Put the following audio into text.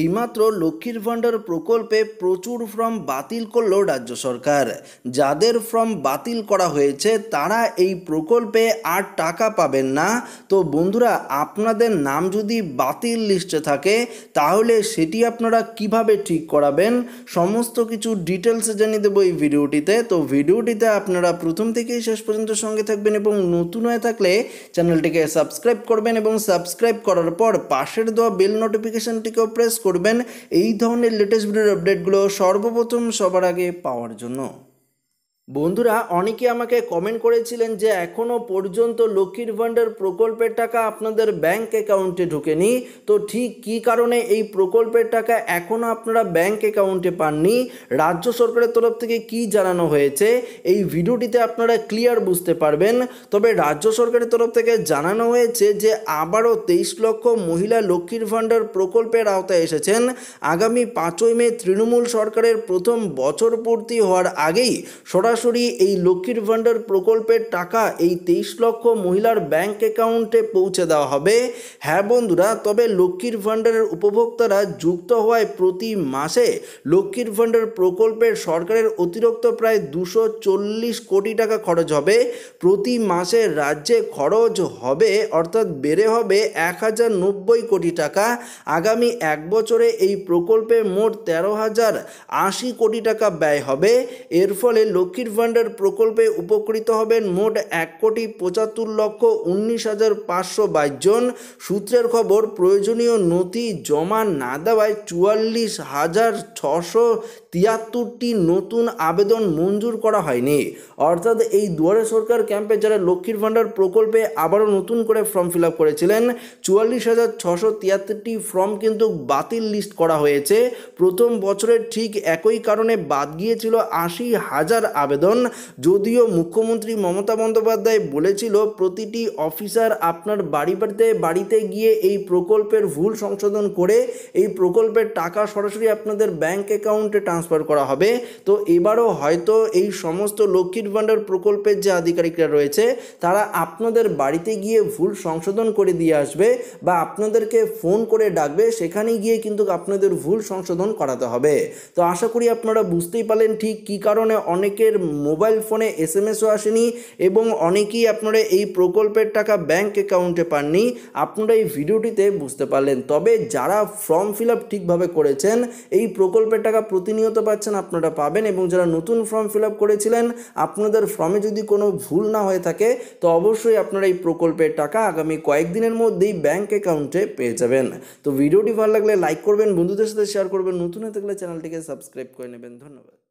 এইমাত্র লক্ষ্মীর ভাণ্ডার প্রকল্পে প্রচুর ফর্ম বাতিল করল রাজ্য সরকার যাদের ফর্ম বাতিল করা হয়েছে তারা এই প্রকল্পে আর টাকা পাবেন না তো বন্ধুরা আপনাদের নাম যদি বাতিল লিস্টে থাকে তাহলে সেটি আপনারা কিভাবে ঠিক করাবেন সমস্ত কিছু ডিটেলসে জানিয়ে দেবো এই ভিডিওটিতে তো ভিডিওটিতে আপনারা প্রথম থেকেই শেষ পর্যন্ত সঙ্গে থাকবেন এবং নতুন হয়ে থাকলে চ্যানেলটিকে সাবস্ক্রাইব করবেন এবং সাবস্ক্রাইব করার পর পাশের দেওয়া বেল নোটিফিকেশানটিকেও প্রেস করবেন এই ধরনের লেটেস্ট ভিডিওর আপডেটগুলো সর্বপ্রথম সবার আগে পাওয়ার জন্য বন্ধুরা অনেকে আমাকে কমেন্ট করেছিলেন যে এখনও পর্যন্ত লক্ষ্মীর ভাণ্ডার প্রকল্পের টাকা আপনাদের ব্যাংক অ্যাকাউন্টে ঢোকেনি তো ঠিক কি কারণে এই প্রকল্পের টাকা এখনও আপনারা ব্যাংক অ্যাকাউন্টে পাননি রাজ্য সরকারের তরফ থেকে কি জানানো হয়েছে এই ভিডিওটিতে আপনারা ক্লিয়ার বুঝতে পারবেন তবে রাজ্য সরকারের তরফ থেকে জানানো হয়েছে যে আবারও তেইশ লক্ষ মহিলা লক্ষ্মীর ভাণ্ডার প্রকল্পের আওতায় এসেছেন আগামী পাঁচই মে তৃণমূল সরকারের প্রথম বছর পূর্তি হওয়ার আগেই সরাসরি সরাসরি এই লক্ষ্মীর ভাণ্ডার প্রকল্পের টাকা এই তেইশ লক্ষ মহিলার ব্যাংক অ্যাকাউন্টে পৌঁছে দেওয়া হবে হ্যাঁ বন্ধুরা তবে লক্ষ্মীর ভাণ্ডারের উপভোক্তারা যুক্ত হওয়ায় প্রতি মাসে লক্ষ্মীর ভাণ্ডার প্রকল্পের সরকারের অতিরিক্ত প্রায় দুশো চল্লিশ কোটি টাকা খরচ হবে প্রতি মাসে রাজ্যে খরচ হবে অর্থাৎ বেড়ে হবে এক হাজার নব্বই কোটি টাকা আগামী এক বছরে এই প্রকল্পে মোট তেরো হাজার আশি কোটি টাকা ব্যয় হবে এর ফলে লক্ষ্মীর সিড ফান্ডের প্রকল্পে উপকৃত হবেন মোট এক কোটি পঁচাত্তর লক্ষ উনিশ হাজার পাঁচশো বাইশ জন সূত্রের খবর প্রয়োজনীয় নথি জমা না দেওয়ায় চুয়াল্লিশ হাজার ছশো তিয়াত্তরটি নতুন আবেদন মঞ্জুর করা হয়নি অর্থাৎ এই দুয়ারে সরকার ক্যাম্পে যারা লক্ষ্মীর ভাণ্ডার প্রকল্পে আবারও নতুন করে ফর্ম ফিল করেছিলেন চুয়াল্লিশ হাজার ছশো তিয়াত্তরটি ফর্ম কিন্তু বাতিল লিস্ট করা হয়েছে প্রথম বছরের ঠিক একই কারণে বাদ গিয়েছিল আশি হাজার আবেদন যদিও মুখ্যমন্ত্রী মমতা বন্দ্যোপাধ্যায় বলেছিল প্রতিটি অফিসার আপনার বাড়ি বাড়িতে বাড়িতে গিয়ে এই প্রকল্পের ভুল সংশোধন করে এই প্রকল্পের টাকা সরাসরি আপনাদের ব্যাংক অ্যাকাউন্টে ট্রান্সফার করা হবে তো এবারও হয়তো এই সমস্ত লক্ষ্মীর ভাণ্ডার প্রকল্পের যে আধিকারিকরা রয়েছে তারা আপনাদের বাড়িতে গিয়ে ভুল সংশোধন করে দিয়ে আসবে বা আপনাদেরকে ফোন করে ডাকবে সেখানে গিয়ে কিন্তু আপনাদের ভুল সংশোধন করাতে হবে তো আশা করি আপনারা বুঝতেই পারলেন ঠিক কী কারণে অনেকের মোবাইল ফোনে এস এম এসও আসেনি এবং অনেকেই আপনারা এই প্রকল্পের টাকা ব্যাংক অ্যাকাউন্টে পাননি আপনারা এই ভিডিওটিতে বুঝতে পারলেন তবে যারা ফর্ম ফিল আপ ঠিকভাবে করেছেন এই প্রকল্পের টাকা প্রতিনিয়ত পাচ্ছেন আপনারা পাবেন এবং যারা নতুন ফর্ম ফিল আপ করেছিলেন আপনাদের ফর্মে যদি কোনো ভুল না হয়ে থাকে তো অবশ্যই আপনারা এই প্রকল্পের টাকা আগামী কয়েকদিনের মধ্যেই ব্যাংক অ্যাকাউন্টে পেয়ে যাবেন তো ভিডিওটি ভালো লাগলে লাইক করবেন বন্ধুদের সাথে শেয়ার করবেন নতুন হয়ে থাকলে চ্যানেলটিকে সাবস্ক্রাইব করে নেবেন ধন্যবাদ